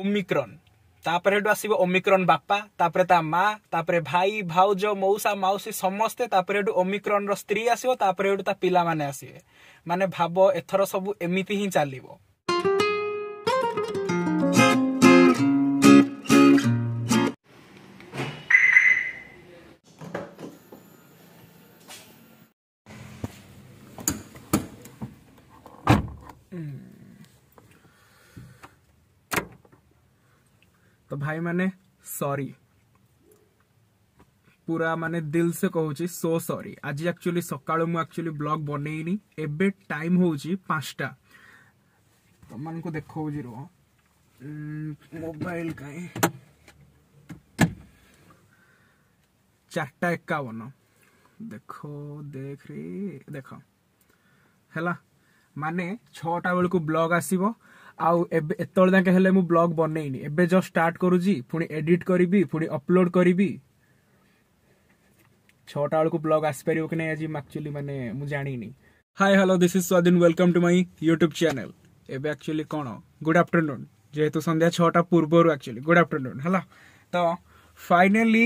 Omicron ତାପରେ ହେଠୁ ଆସିବ ଓମିକ୍ରନ୍ ବାପା ତାପରେ ତା ମା ତାପରେ ଭାଇ ଭାଉଜ ମଉସା ମାଉସୀ ସମସ୍ତେ ତାପରେ ହେଠୁ ଓମିକ୍ରନ୍ର ସ୍ତ୍ରୀ ଆସିବ ତାପରେ ହେଠୁ ତା ପିଲାମାନେ ଆସିବେ ମାନେ ଭାବ ଏଥର ସବୁ ଏମିତି ହିଁ ଚାଲିବ Mm. तो भाई मैंने सॉरी पूरा माने दिल से कहूँ सो सरी आज एक्चुअली सका एक्चुअली ब्लग बनईनी एबे टाइम हो होउची 5टा तुमनको तो देख रो मोबाइल काई चार्टा एकावन देख देख रे देख है माने छा बेलू ब्लग आसीबो ଆଉ ଏବେ ଏତେବେଳେ ଯାକେ ହେଲେ ମୁଁ ବ୍ଲଗ୍ ବନେଇନି ଏବେ ଜଷ୍ଟ ଷ୍ଟାର୍ଟ କରୁଛି ପୁଣି ଏଡିଟ୍ କରିବି ପୁଣି ଅପଲୋଡ଼୍ କରିବି ଛଅଟା ବେଳକୁ ବ୍ଲଗ୍ ଆସିପାରିବ କି ନାହିଁ ଆଜି ଆକ୍ଚୁଆଲି ମାନେ ମୁଁ ଜାଣିନି hi hello this is Swadhin welcome to my YouTube channel ଏବେ ଆକ୍ଚୁଆଲି କ'ଣ ଗୁଡ୍ ଆଫ୍ଟରନୁନ୍ ଯେହେତୁ ସନ୍ଧ୍ୟା ଛଅଟା ପୂର୍ବରୁ ଆକ୍ଚୁଆଲି ଗୁଡ୍ ଆଫ୍ଟରନୁନ୍ ହେଲା ତ ଫାଇନାଲି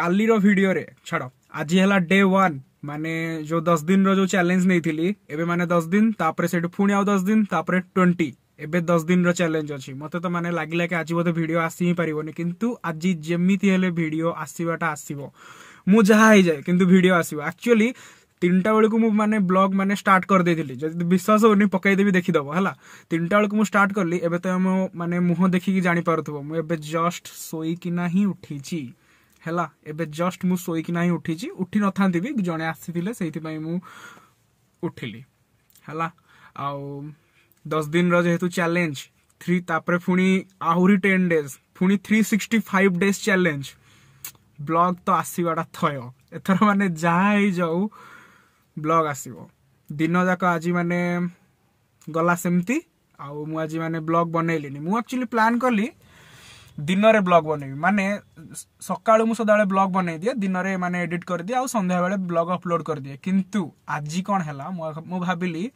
କାଲିର ଭିଡ଼ିଓରେ ଛାଡ଼ ଆଜି ହେଲା ଡେ ୱାନ୍ माने जो दस दिन रो चैलेंज नहीं थी एबे माने दस दिन तापर से पुणी आउ दस दिन तापर ट्वेंटी एबे दस दिन रो चैलेंज अच्छी मत तो माने लगे ला आज बोध भिड आसी ही पार्बन किंतु आज जमी भिड आसवाटा आसव मुझे जाए कि भिड आसो आकचुअली तीन टा बेल को मानते ब्लग मैंने स्टार्ट कर करदेली विश्वास हो पकईदेवी देखीदेव है तीन टा बेल स्टार्ट कली एबे तो मैं मुह देखिक जापार मुझे जस्ट शोकना ही उठी ची। ହେଲା ଏବେ ଜଷ୍ଟ ମୁଁ ଶୋଇକିନା ହିଁ ଉଠିଛି ଉଠି ନଥାନ୍ତି ବି ଜଣେ ଆସିଥିଲେ ସେଇଥିପାଇଁ ମୁଁ ଉଠିଲି ହେଲା ଆଉ ଦଶ ଦିନର ଯେହେତୁ ଚ୍ୟାଲେଞ୍ଜ ଥ୍ରୀ ତାପରେ ପୁଣି ଆହୁରି ଟେନ୍ ଡେଜ୍ ପୁଣି three sixty five days challenge blog ତ ଆସିବାଟା ଥୟ ଏଥର ମାନେ ଯାହା ହେଇଯାଉ ବ୍ଲଗ୍ ଆସିବ ଦିନଯାକ ଆଜି ମାନେ ଗଲା ସେମିତି ଆଉ ମୁଁ ଆଜି ମାନେ ବ୍ଲଗ୍ ବନେଇଲିନି ମୁଁ ଆକ୍ଚୁଆଲି ପ୍ଲାନ୍ କଲି दिन में ब्लग बन मानने सका सदा ब्लग बन दिन में मैंने एडिट कर दिए आध्या बेले ब्लग अपलोड कर दिए कि आज कौन है मुझे भाविली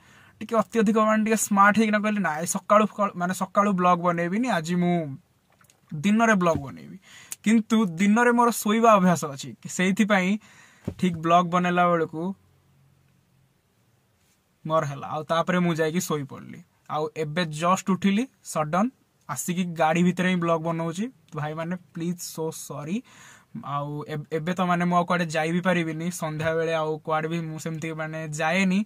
टी अत्यधिक मैंने स्मार्ट होना कह ना सका मैंने सका ब्लग बन आज मुझे दिन में ब्लग बनैबी कितु दिन में मोर शोवा अभ्यास अच्छी से ठीक ब्लग बनला बेलू मोर है मुझे शोपड़ी आउ जस्ट उठिली सडन ଆସିକି ଗାଡ଼ି ଭିତରେ ହିଁ ବ୍ଲଗ୍ ବନାଉଛି ଭାଇମାନେ ପ୍ଲିଜ୍ ସୋ ସରି ଆଉ ଏବେ ତ ମାନେ ମୁଁ ଆଉ କୁଆଡ଼େ ଯାଇ ବି ପାରିବିନି ସନ୍ଧ୍ୟାବେଳେ ଆଉ କୁଆଡ଼େ ବି ମୁଁ ସେମିତି ମାନେ ଯାଏନି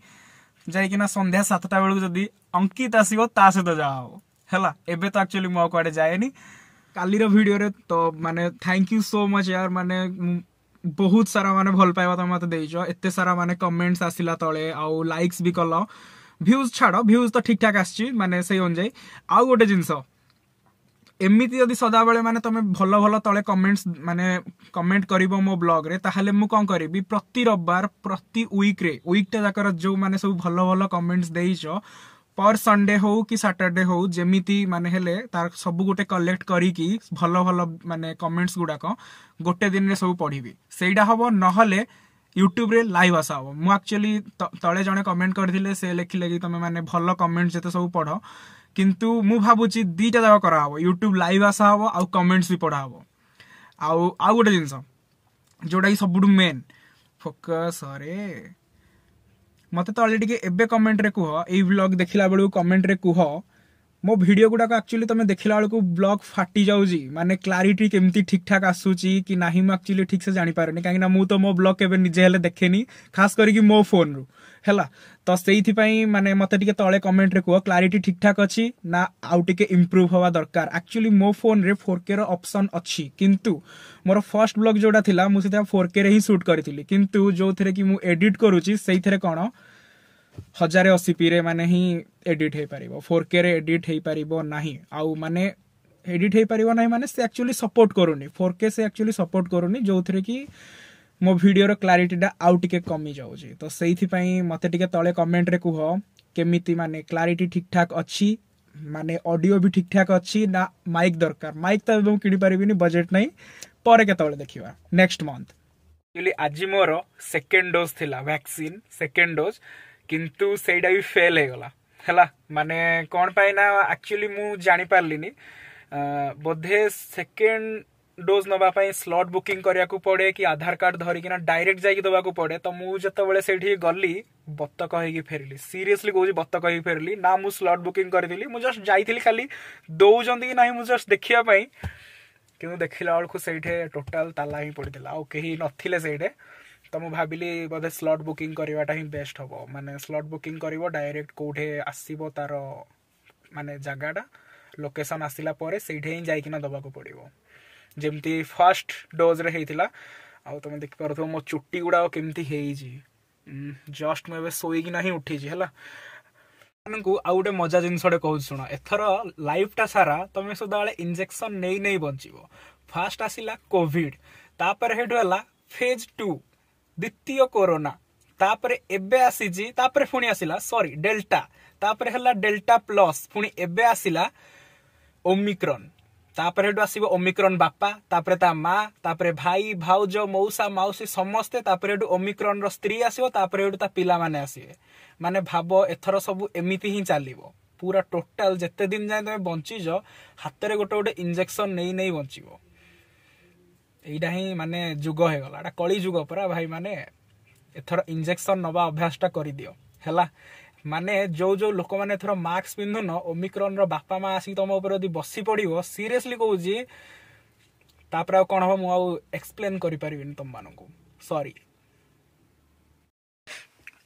ଯାଇକିନା ସନ୍ଧ୍ୟା ସାତଟା ବେଳକୁ ଯଦି ଅଙ୍କିତ ଆସିବ ତା ସହିତ ଯାହା ହବ ହେଲା ଏବେ ତ ଆକ୍ଚୁଆଲି ମୁଁ ଆଉ କୁଆଡ଼େ ଯାଏନି କାଲିର ଭିଡ଼ିଓରେ ତ ମାନେ ଥ୍ୟାଙ୍କ ୟୁ ସୋ ମଚ୍ ୟାର ମାନେ ବହୁତ ସାରା ମାନେ ଭଲ ପାଇବା ତମେ ମୋତେ ଦେଇଛ ଏତେ ସାରା ମାନେ କମେଣ୍ଟସ୍ ଆସିଲା ତଳେ ଆଉ ଲାଇକ୍ସ ବି କଲ ଭ୍ୟୁଜ୍ ଛାଡ଼ ଭ୍ୟୁଜ୍ ତ ଠିକ୍ ଠାକ୍ ଆସିଛି ମାନେ ସେଇ ଅନୁଯାୟୀ ଆଉ ଗୋଟେ ଜିନିଷ ଏମିତି ଯଦି ସଦାବେଳେ ମାନେ ତମେ ଭଲ ଭଲ ତଳେ କମେଣ୍ଟସ୍ ମାନେ କମେଣ୍ଟ କରିବ ମୋ ବ୍ଲଗ୍ରେ ତାହେଲେ ମୁଁ କ'ଣ କରିବି ପ୍ରତି ରବିବାର ପ୍ରତି ୱିକ୍ରେ ୱିକ୍ଟା ଯାକର ଯେଉଁମାନେ ସବୁ ଭଲ ଭଲ କମେଣ୍ଟସ୍ ଦେଇଛ ପର୍ ସଣ୍ଡେ ହଉ କି ସାଟର୍ଡେ ହଉ ଯେମିତି ମାନେ ହେଲେ ତାର ସବୁ ଗୋଟେ କଲେକ୍ଟ କରିକି ଭଲ ଭଲ ମାନେ କମେଣ୍ଟସ୍ ଗୁଡ଼ାକ ଗୋଟେ ଦିନରେ ସବୁ ପଢ଼ିବି ସେଇଟା ହବ ନହେଲେ ୟୁଟ୍ୟୁବରେ ଲାଇଭ୍ ଆଶା ହବ ମୁଁ ଆକ୍ଚୁଆଲି ତଳେ ଜଣେ କମେଣ୍ଟ କରିଥିଲେ ସେ ଲେଖିଲେ କି ତମେମାନେ ଭଲ କମେଣ୍ଟ ଯେତେ ସବୁ ପଢ଼ কিন্তু মু ভাবুচি দিটা দাও কৰাবো ইউটিউব লাইভ আসা হব আৰু কমেন্টছ পঢ়াবো আৰু আউ আউটা জিনছ যোৰাই সবুট মেন ফোকাস হৰে মতে তো অলরেডি এবে কমেন্ট ৰে কও এই ব্লগ দেখিলা বুলি কমেন্ট ৰে কও ম ভিডিও গুডাক একচুয়ালি তুমি দেখিলালকু ব্লগ ফাটি যাওজি মানে ক্ল্যারিটি কেমতে ঠিকঠাক আসু জি কি নাহি ম একচুয়ালি ঠিকসে জানি পৰেনে কাৰকি না মু তো মো ব্লগ এবে নিজ হেলে দেখে নি ખાસ কৰি কি মো ফোন ৰ ହେଲା ତ ସେଇଥିପାଇଁ ମାନେ ମୋତେ ଟିକେ ତଳେ କମେଣ୍ଟରେ କୁହ କ୍ଲାରିଟି ଠିକ୍ଠାକ୍ ଅଛି ନା ଆଉ ଟିକେ ଇମ୍ପ୍ରୁଭ୍ ହେବା ଦରକାର ଆକ୍ଚୁଆଲି ମୋ ଫୋନ୍ରେ ଫୋର୍ କେର ଅପସନ୍ ଅଛି କିନ୍ତୁ ମୋର ଫର୍ଷ୍ଟ ବ୍ଲଗ୍ ଯେଉଁଟା ଥିଲା ମୁଁ ସେଇଟା ଫୋର୍ କେରେ ହିଁ ସୁଟ୍ କରିଥିଲି କିନ୍ତୁ ଯେଉଁଥିରେ କି ମୁଁ ଏଡ଼ିଟ୍ କରୁଛି ସେଇଥିରେ କ'ଣ ହଜାରେ ଅଶୀ ପିରେ ମାନେ ହିଁ ଏଡ଼ିଟ୍ ହେଇପାରିବ ଫୋର୍ କେରେ ଏଡ଼ିଟ୍ ହେଇପାରିବ ନାହିଁ ଆଉ ମାନେ ଏଡ଼ିଟ୍ ହେଇପାରିବ ନାହିଁ ମାନେ ସେ ଆକ୍ଚୁଆଲି ସପୋର୍ଟ କରୁନି ଫୋର୍ କେ ସେ ଆକ୍ଚୁଆଲି ସପୋର୍ଟ କରୁନି ଯେଉଁଥିରେ କି ମୋ ଭିଡ଼ିଓର କ୍ଲାରିଟିଟା ଆଉ ଟିକେ କମି ଯାଉଛି ତ ସେଇଥିପାଇଁ ମୋତେ ଟିକେ ତଳେ କମେଣ୍ଟରେ କୁହ କେମିତି ମାନେ କ୍ଲାରିଟି ଠିକ୍ଠାକ୍ ଅଛି ମାନେ ଅଡ଼ିଓ ବି ଠିକ୍ଠାକ୍ ଅଛି ନା ମାଇକ୍ ଦରକାର ମାଇକ୍ ତ ଏବେ ମୁଁ କିଣିପାରିବିନି ବଜେଟ୍ ନାହିଁ ପରେ କେତେବେଳେ ଦେଖିବା ନେକ୍ସଟ ମନ୍ଥ ଆକ୍ଚୁଆଲି ଆଜି ମୋର ସେକେଣ୍ଡ ଡୋଜ୍ ଥିଲା ଭ୍ୟାକ୍ସିନ୍ ସେକେଣ୍ଡ ଡୋଜ୍ କିନ୍ତୁ ସେଇଟା ବି ଫେଲ୍ ହେଇଗଲା ହେଲା ମାନେ କ'ଣ ପାଇଁ ନା ଆକ୍ଚୁଆଲି ମୁଁ ଜାଣିପାରିଲିନି ବୋଧେ ସେକେଣ୍ଡ डोज नापी स्लट बुकिंग कराया पड़े कि आधार कार्ड धरिकिना डायरेक्ट जाकि पड़े तो मुझे से गली बतक हो फेरली सीरीयसली कौन बतक हो फेरली ना मुझ स्लट बुकिंग करी मुझे जस्ट जाइली खाली दौरान कि ना मुझे जस्ट देखापी कि देख ला बेलू से टोटाल ताला ही पड़ता आउ कहीं नथिले तो मुझे भाविली बोधे स्लट बुकिंग करवाटा ही बेस्ट हम मैंने स्लट बुकिंग कर डायरेक्ट कौटे आसब तार मान जगटा लोकेसन आसला पर से जाकना देवाक पड़ो ଯେମିତି ଫାର୍ଷ୍ଟ ଡୋଜ୍ରେ ହେଇଥିଲା ଆଉ ତୁମେ ଦେଖିପାରୁଥିବ ମୋ ଚୁଟି ଗୁଡ଼ାକ କେମିତି ହେଇଛି ଜଷ୍ଟ ମୁଁ ଏବେ ଶୋଇକିନା ହିଁ ଉଠିଛି ହେଲା ମାନଙ୍କୁ ଆଉ ଗୋଟେ ମଜା ଜିନିଷଟେ କହୁଛି ଶୁଣ ଏଥର ଲାଇଫ୍ଟା ସାରା ତମେ ସଦାବେଳେ ଇଞ୍ଜେକ୍ସନ୍ ନେଇ ନେଇ ବଞ୍ଚିବ ଫାର୍ଷ୍ଟ ଆସିଲା କୋଭିଡ଼ ତାପରେ ହେଠୁ ହେଲା ଫେଜ୍ ଟୁ ଦ୍ୱିତୀୟ କୋରୋନା ତାପରେ ଏବେ ଆସିଛି ତାପରେ ପୁଣି ଆସିଲା ସରି ଡେଲ୍ଟା ତାପରେ ହେଲା ଡେଲ୍ଟା ପ୍ଲସ୍ ପୁଣି ଏବେ ଆସିଲା ଓମିକ୍ରନ୍ ତାପରେ ହେଠୁ ଆସିବ ଓମିକ୍ରନ ବାପା ତାପରେ ତା ମା ତାପରେ ଭାଇ ଭାଉଜ ମଉସା ମାଉସୀ ସମସ୍ତେ ତାପରେ ହେଠୁ ଓମିକ୍ରନର ସ୍ତ୍ରୀ ଆସିବ ତାପରେ ହେଠୁ ତା ପିଲାମାନେ ଆସିବେ ମାନେ ଭାବ ଏଥର ସବୁ ଏମିତି ହିଁ ଚାଲିବ ପୁରା ଟୋଟାଲ ଯେତେ ଦିନ ଯାଏ ତମେ ବଞ୍ଚିଛ ହାତରେ ଗୋଟେ ଗୋଟେ ଇଞ୍ଜେକ୍ସନ ନେଇ ନେଇ ବଞ୍ଚିବ ଏଇଟା ହିଁ ମାନେ ଯୁଗ ହେଇଗଲା ଏଟା କଳି ଯୁଗ ପରା ଭାଇ ମାନେ ଏଥର ଇଞ୍ଜେକ୍ସନ ନବା ଅଭ୍ୟାସଟା କରିଦିଅ ହେଲା ମାନେ ଯୋଉ ଯୋଉ ଲୋକମାନେ ଏଥର ମାସ୍କ ପିନ୍ଧୁନ ଓମିକ୍ରନର ବାପା ମା ଆସିକି ତମ ଉପରେ ଯଦି ବସି ପଡ଼ିବ ସିରିୟସଲି କହୁଛି ତାପରେ ଆଉ କ'ଣ ହବ ମୁଁ ଆଉ ଏକ୍ସପ୍ଲେନ୍ କରିପାରିବିନି ତମମାନଙ୍କୁ ସରି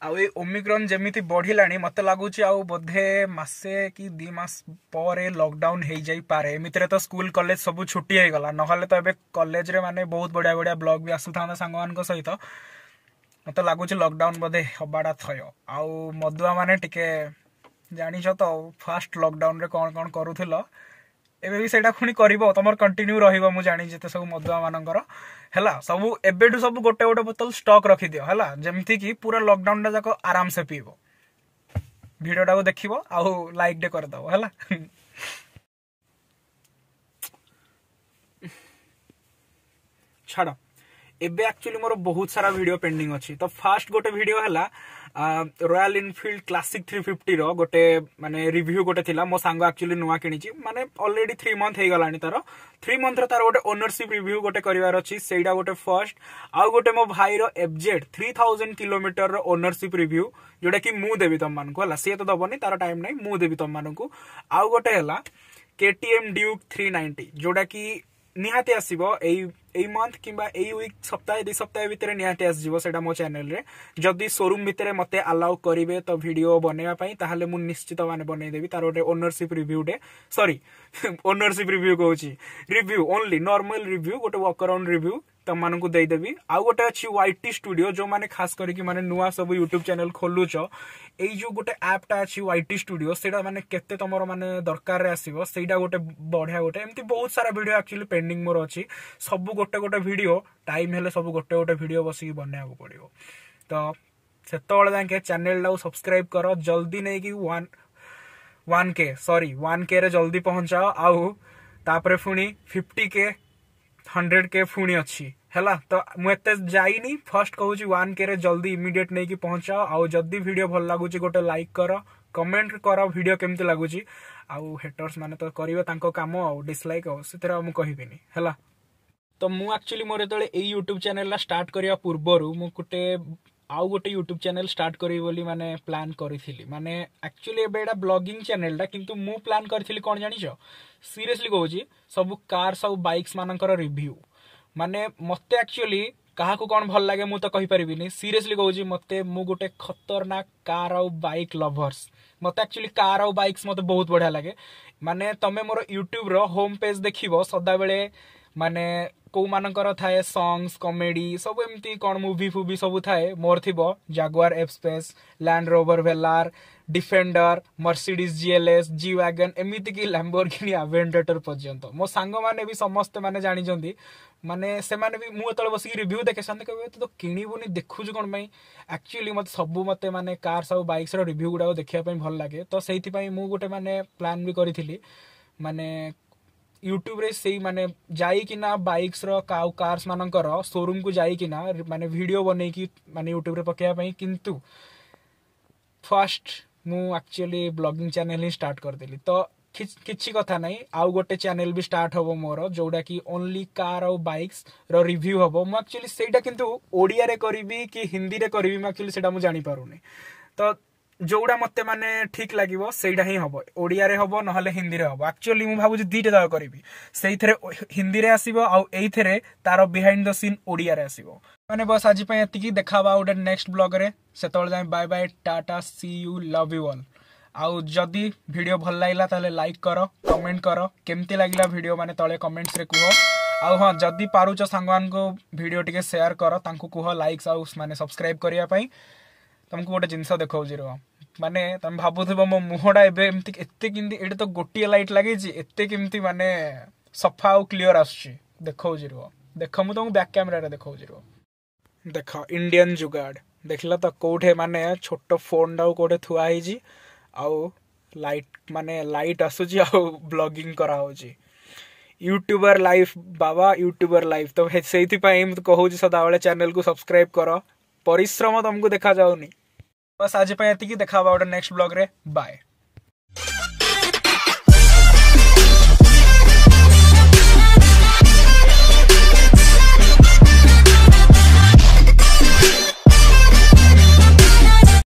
ଆଉ ଏଇ ଓମିକ୍ରନ୍ ଯେମିତି ବଢ଼ିଲାଣି ମୋତେ ଲାଗୁଛି ଆଉ ବୋଧେ ମାସେ କି ଦୁଇ ମାସ ପରେ ଲକଡାଉନ୍ ହେଇଯାଇପାରେ ଏମିତିରେ ତ ସ୍କୁଲ କଲେଜ ସବୁ ଛୁଟି ହେଇଗଲା ନହେଲେ ତ ଏବେ କଲେଜରେ ମାନେ ବହୁତ ବଢ଼ିଆ ବଢ଼ିଆ ବ୍ଲଗ୍ ବି ଆସୁଥାନ୍ତା ସାଙ୍ଗମାନଙ୍କ ସହିତ ମତେ ଲାଗୁଛି ଲକଡାଉନ୍ ବୋଧେ ହବାଟା ଥୟ ଆଉ ମଦୁଆମାନେ ଟିକେ ଜାଣିଛ ତ ଫାର୍ଷ୍ଟ ଲକଡାଉନ୍ରେ କ'ଣ କ'ଣ କରୁଥିଲ ଏବେ ବି ସେଇଟା ପୁଣି କରିବ ତମର କଣ୍ଟିନ୍ୟୁ ରହିବ ମୁଁ ଜାଣିଛି ଯେତେ ସବୁ ମଦୁଆମାନଙ୍କର ହେଲା ସବୁ ଏବେଠୁ ସବୁ ଗୋଟେ ଗୋଟେ ବୋତଲ ଷ୍ଟକ୍ ରଖିଦିଅ ହେଲା ଯେମିତିକି ପୁରା ଲକଡାଉନ୍ଟା ଯାକ ଆରାମସେ ପିଇବ ଭିଡ଼ିଓଟାକୁ ଦେଖିବ ଆଉ ଲାଇକ୍ଟେ କରିଦେବ ହେଲା ଛାଡ଼ ଏବେ ଆକ୍ଚୁଆଲି ମୋର ବହୁତ ସାରା ଭିଡ଼ିଓ ପେଣ୍ଡିଂ ଅଛି ତ ଫାର୍ଷ୍ଟ ଗୋଟେ ଭିଡ଼ିଓ ହେଲା ରୟାଲ ଇନଫିଲ୍ଡ କ୍ଲାସିକ୍ ଥ୍ରୀ ଫିଫ୍ଟିର ଗୋଟେ ମାନେ ରିଭ୍ୟୁ ଗୋଟେ ଥିଲା ମୋ ସାଙ୍ଗ ଆକ୍ଚୁଆଲି ନୂଆ କିଣିଛି ମାନେ ଅଲରେଡି ଥ୍ରୀ ମନ୍ଥ ହେଇଗଲାଣି ତାର ଥ୍ରୀ ମନ୍ଥର ତାର ଗୋଟେ ଓନରସିପ୍ ରିଭ୍ୟୁ ଗୋଟେ କରିବାର ଅଛି ସେଇଟା ଗୋଟେ ଫାର୍ଷ୍ଟ ଆଉ ଗୋଟେ ମୋ ଭାଇର ଏଫଜେଡ୍ ଥ୍ରୀ ଥାଉଜେଣ୍ଡ କିଲୋମିଟରର ଓନରସିପ୍ ରିଭ୍ୟୁ ଯୋଉଟାକି ମୁଁ ଦେବି ତମମାନଙ୍କୁ ହେଲା ସିଏ ତ ଦବନି ତାର ଟାଇମ୍ ନାହିଁ ମୁଁ ଦେବି ତମମାନଙ୍କୁ ଆଉ ଗୋଟେ ହେଲା କେଟିଏମ୍ ଡ୍ୟୁକ୍ ଥ୍ରୀ ନାଇଣ୍ଟି ଯୋଉଟାକି ନିହାତି ଆସିବ ଏଇ এই মন্থ কিংবা এই উইক সপ্তাহে দুই সপ্তাহ ভিতরে নিহতি আসবে সেটা মো চ্যানেলরে যদি শোরুম ভিতরে মতো আলাউ করবে তো ভিডিও বনাইবা তাহলে মু নিশ্চিত মানে দেবি তার গোটে ওনরশিপ রিভিউটে সরি ওনরশিপ রিভিউ কৌছি রিভিউ ওনলি নর্মাল রিভিউ গোটে ওয়াক আরাউন্ড রিভিউ তোমাকে ଦେଇଦେବି ଆଉ ଗୋଟେ ଅଛି ୱାଇ ଟି ଷ୍ଟୁଡ଼ିଓ ଯେଉଁମାନେ খাস କରିକି ମାନେ ନୂଆ ସବୁ ୟୁଟ୍ୟୁବ୍ ଚ୍ୟାନେଲ୍ ଖୋଲୁଛ ଏଇ ଯେଉଁ ଗୋଟେ ଆପ୍ଟା ଅଛି ୱାଇ ଟି ଷ୍ଟୁଡ଼ିଓ ସେଇଟା ମାନେ କେତେ মানে ମାନେ ଦରକାରରେ ଆସିବ ସେଇଟା ଗୋଟେ ବଢ଼ିଆ ଗୋଟେ ଏମିତି ବହୁତ ସାରା ଭିଡ଼ିଓ ଆକ୍ଚୁଆଲି মোর ମୋର ଅଛି ସବୁ गोटे गोटे भिड टाइम हेल्ले सब गोटे गोटे भिड बसिक बनवाक पड़ो तो से चेलटा सब्सक्राइब कर जल्दी नहीं कि वन के सरी वन के जल्दी पहुँचाओ आपर पुणी फिफ्टी के हंड्रेड के पुणी अच्छी है तो मुझे जाइनी फर्स्ट कहूँ वन के जल्दी इमिडियेट नहीं कि पहुँचाओ आदि भिड भल लगुच गोटे लाइक कर कमेंट कर भिड केमती लगुच आउ हेटर्स मैंने तो करेंगे कम आउ डिसक आउ ତ ମୁଁ ଆକ୍ଚୁଆଲି ମୋର ଯେତେବେଳେ ଏଇ ୟୁଟ୍ୟୁବ୍ ଚ୍ୟାନେଲ୍ଟା ଷ୍ଟାର୍ଟ କରିବା ପୂର୍ବରୁ ମୁଁ ଗୋଟେ ଆଉ ଗୋଟେ ୟୁଟ୍ୟୁବ୍ ଚ୍ୟାନେଲ୍ ଷ୍ଟାର୍ଟ କରିବି ବୋଲି ମାନେ ପ୍ଲାନ୍ କରିଥିଲି ମାନେ ଆକ୍ଚୁଆଲି ଏବେ ଏଇଟା ବ୍ଲଗିଂ ଚ୍ୟାନେଲ୍ଟା କିନ୍ତୁ ମୁଁ ପ୍ଲାନ୍ କରିଥିଲି କ'ଣ ଜାଣିଛ ସିରିୟସଲି କହୁଛି ସବୁ କାର୍ ସବୁ ବାଇକ୍ସ ମାନଙ୍କର ରିଭ୍ୟୁ ମାନେ ମୋତେ ଆକ୍ଚୁଆଲି କାହାକୁ କ'ଣ ଭଲ ଲାଗେ ମୁଁ ତ କହିପାରିବିନି ସିରିୟସଲି କହୁଛି ମୋତେ ମୁଁ ଗୋଟେ ଖତରନାକ କାର୍ ଆଉ ବାଇକ୍ ଲଭର୍ସ ମୋତେ ଆକ୍ଚୁଆଲି କାର୍ ଆଉ ବାଇକ୍ସ ମୋତେ ବହୁତ ବଢ଼ିଆ ଲାଗେ ମାନେ ତମେ ମୋର ୟୁଟ୍ୟୁବ୍ର ହୋମ୍ ପେଜ୍ ଦେଖିବ ସଦାବେଳେ ମାନେ କେଉଁମାନଙ୍କର ଥାଏ ସଙ୍ଗସ୍ କମେଡ଼ି ସବୁ ଏମିତି କ'ଣ ମୁଭି ଫୁଭି ସବୁ ଥାଏ ମୋର ଥିବ Jaguar F Pace Land Rover Velar Defender Mercedes GLS G wagon ଏମିତିକି ଲାମ୍ବୋର୍ଗିନି ଆଭେଣ୍ଡେଟର ପର୍ଯ୍ୟନ୍ତ ମୋ ସାଙ୍ଗମାନେ ବି ସମସ୍ତେ ମାନେ ଜାଣିଛନ୍ତି ମାନେ ସେମାନେ ବି ମୁଁ ଯେତେବେଳେ ବସିକି ରିଭ୍ୟୁ ଦେଖେ ସେମାନେ କହିବେ ତୁ ତ କିଣିବୁନି ଦେଖୁଛୁ କ'ଣ ପାଇଁ ଆକ୍ଚୁଆଲି ମୋତେ ସବୁ ମୋତେ ମାନେ କାର୍ ସବୁ ବାଇକ୍ସର ରିଭ୍ୟୁ ଗୁଡ଼ାକ ଦେଖିବା ପାଇଁ ଭଲ ଲାଗେ ତ ସେଇଥିପାଇଁ ମୁଁ ଗୋଟେ ମାନେ ପ୍ଲାନ୍ ବି କରିଥିଲି ମାନେ ୟୁଟ୍ୟୁବରେ ସେଇମାନେ ଯାଇକିନା ବାଇକ୍ସର ଆଉ କାର୍ସ ମାନଙ୍କର ସୋରୁମକୁ ଯାଇକିନା ମାନେ ଭିଡ଼ିଓ ବନେଇକି ମାନେ ୟୁଟ୍ୟୁବରେ ପକେଇବା ପାଇଁ କିନ୍ତୁ ଫାର୍ଷ୍ଟ ମୁଁ ଆକ୍ଚୁଆଲି ବ୍ଲଗିଂ ଚ୍ୟାନେଲ ହିଁ ଷ୍ଟାର୍ଟ କରିଦେଲି ତ କିଛି କଥା ନାହିଁ ଆଉ ଗୋଟେ ଚ୍ୟାନେଲ ବି ଷ୍ଟାର୍ଟ ହବ ମୋର ଯୋଉଟା କି ଓନ୍ଲି କାର୍ ଆଉ ବାଇକ୍ସର ରିଭ୍ୟୁ ହବ ମୁଁ ଆକ୍ଚୁଆଲି ସେଇଟା କିନ୍ତୁ ଓଡ଼ିଆରେ କରିବି କି ହିନ୍ଦୀରେ କରିବି ମୁଁ ଆକ୍ଚୁଆଲି ସେଇଟା ମୁଁ ଜାଣିପାରୁନି ତ जोड़ा मत मैंने ठीक लगे से ही हम ओडिया हम ना हिंदी हम एक्चुअली मुझे भावी दीटा जगह करी से हिंदी में आसो आई थे तार बिहाइंड द सीन ओडिया आसो मैंने बस आज एति देखा गोटे नेक्स्ट ब्लग से जाए bye bye tata see you love you अल आदि भिड भल लगला लाइक कर कमेंट कर केमती लगे भिड मैंने तले कमेंट्स कह आ हाँ जदि पार्च सांग भिड टे सेयार कर लाइक्स आने सब्सक्राइब करने तुमको गोटे जिनस देखा रहा ମାନେ ତମେ ଭାବୁଥିବ ମୋ ମୁହଁଟା ଏବେ ଏମିତି ଏତେ କେମିତି ଏଠି ତ ଗୋଟିଏ ଲାଇଟ୍ ଲାଗିଛି ଏତେ କେମିତି ମାନେ ସଫା ଆଉ କ୍ଲିଅର ଆସୁଛି ଦେଖଉଛି ରୁହ ଦେଖ ମୁଁ ତମକୁ ବ୍ୟାକ୍ କ୍ୟାମେରାରେ ଦେଖଉଛି ରୁହ ଦେଖ ଇଣ୍ଡିଆନ୍ ଯୁଗାଡ଼ ଦେଖିଲ ତ କେଉଁଠି ମାନେ ଛୋଟ ଫୋନ୍ଟାକୁ କେଉଁଠି ଥୁଆ ହେଇଛି ଆଉ ଲାଇଟ୍ ମାନେ ଲାଇଟ୍ ଆସୁଛି ଆଉ ବ୍ଲଗିଂ କରାହେଉଛି ୟୁଟ୍ୟୁବର ଲାଇଫ୍ ବାବା ୟୁଟ୍ୟୁବର ଲାଇଫ୍ ତ ସେଇଥିପାଇଁ ମୁଁ କହୁଛି ସଦାବେଳେ ଚ୍ୟାନେଲକୁ ସବସ୍କ୍ରାଇବ୍ କର ପରିଶ୍ରମ ତମକୁ ଦେଖାଯାଉନି बस आज देखा गोटे नेक्स्ट ब्लॉग रे बाय